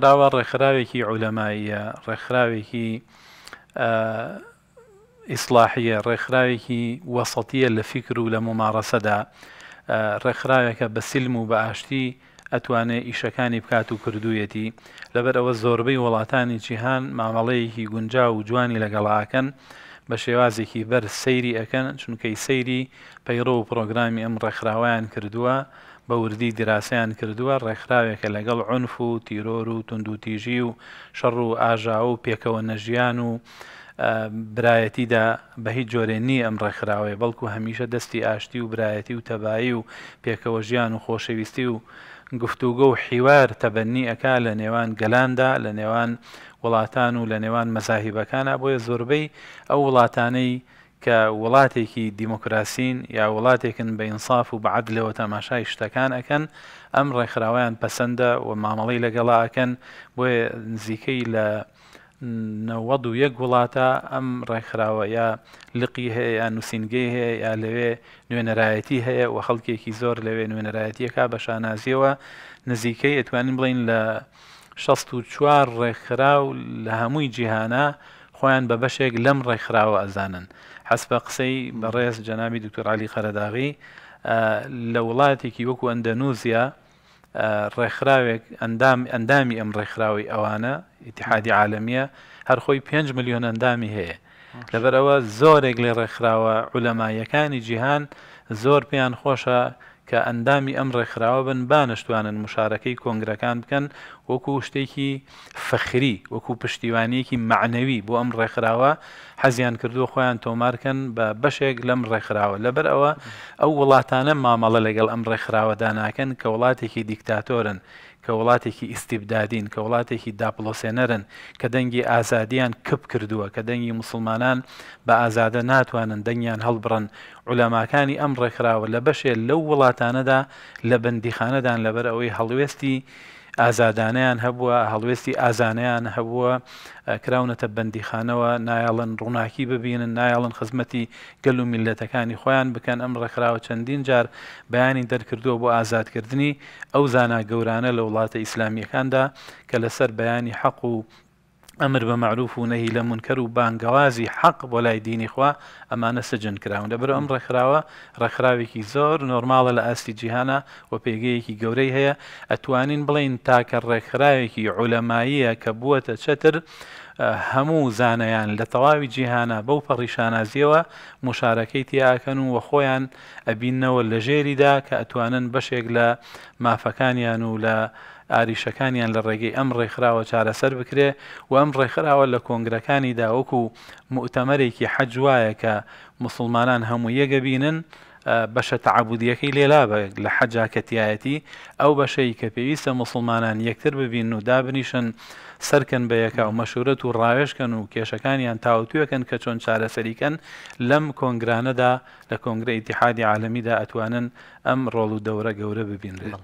کراوە ڕێکخراوێکی عولەماییە ڕێکخراوێکی ئیسلاحیە ڕێکخراوێکی وەسەتیە لە فیکر و لە ممارەسەدا ڕێکخراوێکە بە سلم و بە ئاشتی ئەتوانێت ئیشەکانی بکات و کردوویەتی لەبەر ئەوە زۆربەی وڵاتانی جیهان مامەڵەیەکی گونجاو و جوانی لەگەڵاکەن بە شێوازێکی بەر سەیری ئەەکەن چونکەی سەیری پەیڕۆ و پرۆگرامی ئەم ڕێکخراویان کردووە بە وردی دراسیان کردووە ڕێکخراوێکە لەگەڵ عنف و تیرۆر و تونندوتیژی و شەڕ و ئاژا و پێکەوە نەژیان و برایەتیدا بە هیچ جۆرێ نییە ئەم ڕێکخراوەیە بەڵکو هەمیشە دەستی ئاشتی و برایەتی و تەبایی و پێکەوە ژیان و خۆشەویستی و گفتوگە و حیوار تەبەنی ئەکا لە نێوان گەلاندا لە نێوان وڵاتان و لە نێوان مەزاهیبەکانە بۆیە زۆربەی ئەو وڵاتانەی کە وڵاتێکی دیموکراسین یا وڵاتێکن بە ئینصاف و بەعدلەوە تەماشای شتەکان ئەەکەن ئەم ڕێکخراویان پەسەندە و مامەڵی لەگەڵاکەن بۆیە نزیکەی لە نەوەد و یەک وڵاتە ئەم ڕێکخراوە یا لقی هەیە یا نووسنگی هەیە یا لەوێ نوێنەرایەتی هەیە و خەڵکێکی زۆر لەوێ نوێنەرایەتیەکە بە شانازیەوە نزیکەی ئەتوانین بڵین لە 16 چوار ڕێکخرا و لە هەمووی جیهانە خۆیان بە بەشێک لەم ڕێکخراوە ئەزانن حەس بە قسەی بەڕێز جەنامی دوکتۆرالی خەرەداغی لە وڵاتێکی وەکو ئەندەنوزیە ڕێکخراوێک ئەندامی ئەم ڕێکخراوی ئەوانە ئتیحادی عاالمیە هەر خۆی 5 میلیۆن ئەندامی هەیە لەبەرەوە زۆرێک لێ ڕێکخراوە عولەمایەکانی جیهان زۆر پێیان خۆشە کە ئەندامی ئەم ڕێکخراوە بن بانشتوانن مشارەکەی کۆنگرەکان بکەن وەکو شتێکی فەخری وەکو پشتیوانیەکی معنەوی بۆ ئەم ڕێکخراوە حەزیان کردووە خۆیان تۆمارکەن بە بەشێک لەم ڕێکخراوە لەبەر ئەوە ئەو وڵاتانە مامەڵە لەگەڵ ئەم ڕێکخراوەدا ناکەن کە وڵاتێکی دیکتاتۆرن کە وڵاتێکی ئیسیبدادین کە وڵاتێکی داپلۆسێنەرن کە دەنگی ئازادیان کپ کردووە کە دەنگی مسلمانان بە ئازادە ناتوانن دەنگیان هەڵبڕن عولەماکانی ئەم ڕێکراوە لە بەشێ لەو وڵاتانەدا لە بەندیخانەدان لەبەر ئەوەی هەڵوێستی ئازادانیان هەبووە هەڵوێستی ئازانیان هەبووە کراونەتە بەندیخانەوە نایڵن ڕووناکی ببینن نایڵن خزمەتی گەل و میلەتەکانی خۆیان بکەن ئەم ڕێکراوە چەندین جار بەیانی دەرکردووە بۆ ئازادکردنی ئەو زانا گەورانە لە وڵاتە ئیسلامیەکاندا کە لەسەر بەیانی حەق و ئەمر بە معروف و نەهی لە منکەر و بانگەوازی حەق بۆ لای دینی خوا ئەمانە سەجن کراون لەبەر ئەم ڕێکخراوە ڕێکخراوێکی زۆر نۆرمالە لە ئاستی جیهانە و پێگەیەکی گەورەی هەیە ئەتوانین بڵین تاکە ڕێکخراوێکی عولەماییە کە بووەتە چتر هەموو زانایان لە تەواوی جیهانە بەو پەڕیشانازیەوە مشارەکەی تیاکەن و وە خۆیان ئەبینەوە لە ژێریدا کە ئەتوانن بەشێک لە مافەکانیان و لە ئاریشەکانیان لە ڕێگەی ئەم ڕێکخراوە چارەسەر بکرێ و ئەم ڕێکخراوە لە کۆنگرەکانی داوەکو مؤتەمەرێکی حەجوایە کە مسلمانان هەموو یەگە بینن بەشە تعبودیەکەی لێلا لە حەجاکەتیایەتی ئەو بەشەی کە پێویستە مسلمانان یەکتر ببین و دابنیشن سەرکەن بەیەکە و مەشورەت و ڕاوێشکەن و کێشەکانیان تاوتوەکەن کە چۆن چارەسەریکەن لەم کۆنگرانەدا لە کۆنگرە ئیتحادی عالمیدا ئەتوانن ئەم ڕۆڵ و دەورە گەورە ببین لێڵ.